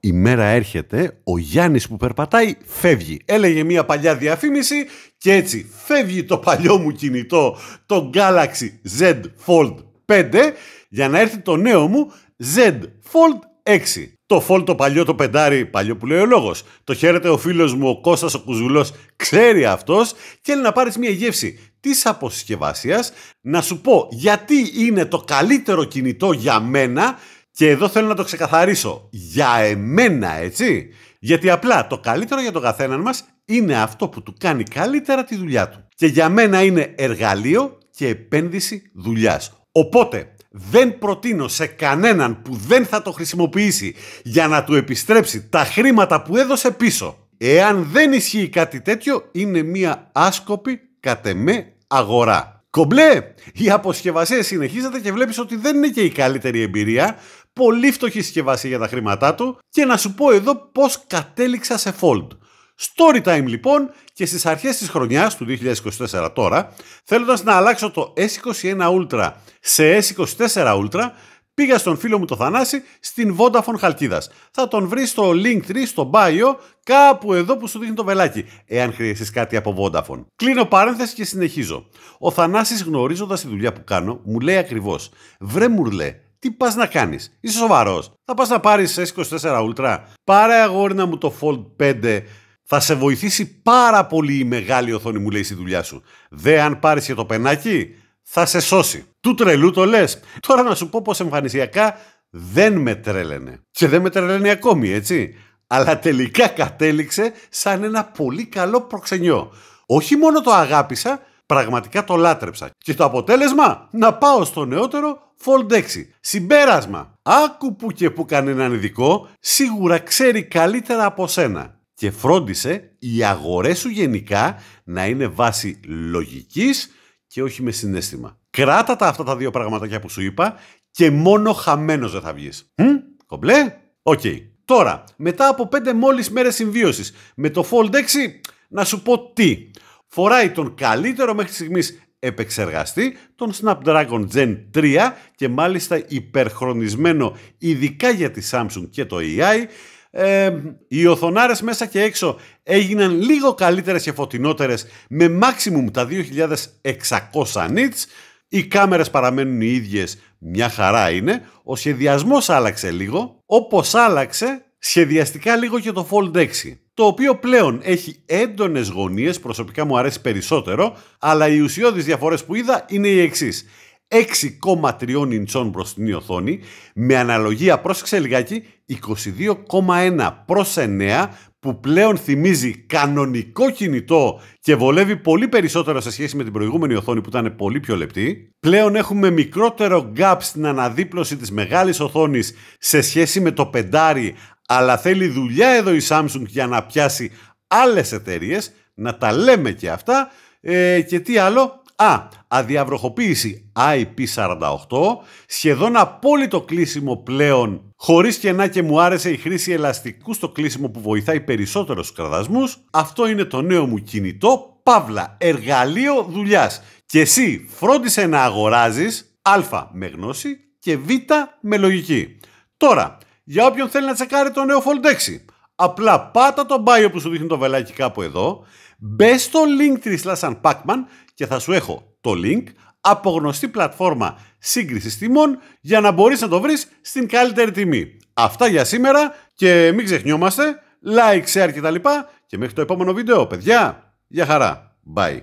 η μέρα έρχεται, ο Γιάννης που περπατάει φεύγει. Έλεγε μια παλιά διαφήμιση και έτσι φεύγει το παλιό μου κινητό, το Galaxy Z Fold 5, για να έρθει το νέο μου Z Fold 6. Το Fold το παλιό το πεντάρι, παλιό που λέει ο λόγος. Το χαίρεται ο φίλος μου ο Κώστας ο Κουζουλός, ξέρει αυτός και λέει να πάρεις μια γεύση της αποσκευασίας να σου πω γιατί είναι το καλύτερο κινητό για μένα και εδώ θέλω να το ξεκαθαρίσω. Για εμένα, έτσι. Γιατί απλά το καλύτερο για τον καθένα μας είναι αυτό που του κάνει καλύτερα τη δουλειά του. Και για μένα είναι εργαλείο και επένδυση δουλειάς. Οπότε δεν προτείνω σε κανέναν που δεν θα το χρησιμοποιήσει για να του επιστρέψει τα χρήματα που έδωσε πίσω. Εάν δεν ισχύει κάτι τέτοιο, είναι μια άσκοπη κατεμέ αγορά. Κομπλέ, Η αποσκευασία συνεχίζεται και βλέπεις ότι δεν είναι και η καλύτερη εμπειρία πολύ φτωχή συσκευασία για τα χρήματά του και να σου πω εδώ πώς κατέληξα σε Fold. Story time λοιπόν και στις αρχές της χρονιάς του 2024 τώρα, θέλοντας να αλλάξω το S21 Ultra σε S24 Ultra, πήγα στον φίλο μου το Θανάση στην Vodafone Χαλκίδας. Θα τον βρει στο link 3, στο bio, κάπου εδώ που σου δείχνει το βελάκι, εάν χρειαστείς κάτι από Vodafone. Κλείνω παρένθεση και συνεχίζω. Ο Θανάσης γνωρίζοντας τη δουλειά που κάνω, μου λέει ακριβώς «Βρε μουρλέ, τι πας να κάνεις. Είσαι σοβαρός. Θα πας να πάρεις S24 Ultra. Πάρε αγόρι να μου το Fold 5. Θα σε βοηθήσει πάρα πολύ η μεγάλη οθόνη μου, λέει στη δουλειά σου. Δε αν πάρεις και το πενάκι, θα σε σώσει. Του τρελού το λες. Τώρα να σου πω πως εμφανισιακά δεν με τρέλαινε. Και δεν με τρέλαινε ακόμη, έτσι. Αλλά τελικά κατέληξε σαν ένα πολύ καλό προξενιό. Όχι μόνο το αγάπησα, Πραγματικά το λάτρεψα. Και το αποτέλεσμα, να πάω στο νεότερο Fold 6. Συμπέρασμα, άκου που και που κανέναν ειδικό, σίγουρα ξέρει καλύτερα από σένα. Και φρόντισε οι αγορές σου γενικά να είναι βάση λογικής και όχι με συνέστημα. Κράτα τα αυτά τα δύο πραγματάκια που σου είπα και μόνο χαμένος δεν θα βγεις. Μ? Κομπλέ? Οκ. Τώρα, μετά από πέντε μόλις μέρες συμβίωσης με το Fold 6, να σου πω τι φοράει τον καλύτερο μέχρι στιγμής επεξεργαστή, τον Snapdragon Gen 3 και μάλιστα υπερχρονισμένο ειδικά για τη Samsung και το AI. Ε, οι οθονάρες μέσα και έξω έγιναν λίγο καλύτερες και φωτεινότερες με maximum τα 2600 nits. Οι κάμερες παραμένουν οι ίδιες, μια χαρά είναι. Ο σχεδιασμός άλλαξε λίγο, όπως άλλαξε σχεδιαστικά λίγο και το Fold 6 το οποίο πλέον έχει έντονες γωνίες, προσωπικά μου αρέσει περισσότερο, αλλά οι ουσιώδεις διαφορές που είδα είναι οι εξής. 6,3 ιντσών την οθόνη, με αναλογία, πρόσεξε λιγάκι, 22,1 προς 9, που πλέον θυμίζει κανονικό κινητό και βολεύει πολύ περισσότερο σε σχέση με την προηγούμενη οθόνη που ήταν πολύ πιο λεπτή. Πλέον έχουμε μικρότερο gap στην αναδίπλωση της μεγάλης οθόνης σε σχέση με το πεντάρι αλλά θέλει δουλειά εδώ η Samsung για να πιάσει άλλες εταιρείες, να τα λέμε και αυτά. Ε, και τι άλλο, α, αδιαβροχοποίηση IP48, σχεδόν απόλυτο κλείσιμο πλέον, χωρίς να και μου άρεσε η χρήση ελαστικού στο κλείσιμο που βοηθάει περισσότερο στους κραδασμούς. Αυτό είναι το νέο μου κινητό, παύλα, εργαλείο δουλειάς. Και εσύ φρόντισε να αγοράζεις α με γνώση και β με λογική. Τώρα, για όποιον θέλει να τσεκάρει το νέο Fold 6. Απλά πάτα το bio που σου δείχνει το βελάκι κάπου εδώ, μπες στο link τη Lassan Pacman και θα σου έχω το link από γνωστή πλατφόρμα σύγκρισης τιμών για να μπορείς να το βρεις στην καλύτερη τιμή. Αυτά για σήμερα και μην ξεχνιόμαστε, like, share τα λοιπά και μέχρι το επόμενο βίντεο, παιδιά, για χαρά. Bye.